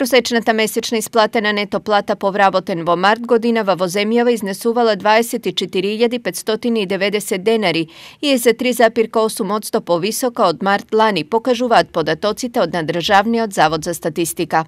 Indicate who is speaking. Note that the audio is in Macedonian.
Speaker 1: Просечната месечна исплата на нето плата по вработен во март година во земјава изнесувала 24.590 денари и е за 3,8% повисока од март лани, покажуваат податоците од Надржавниот завод за статистика.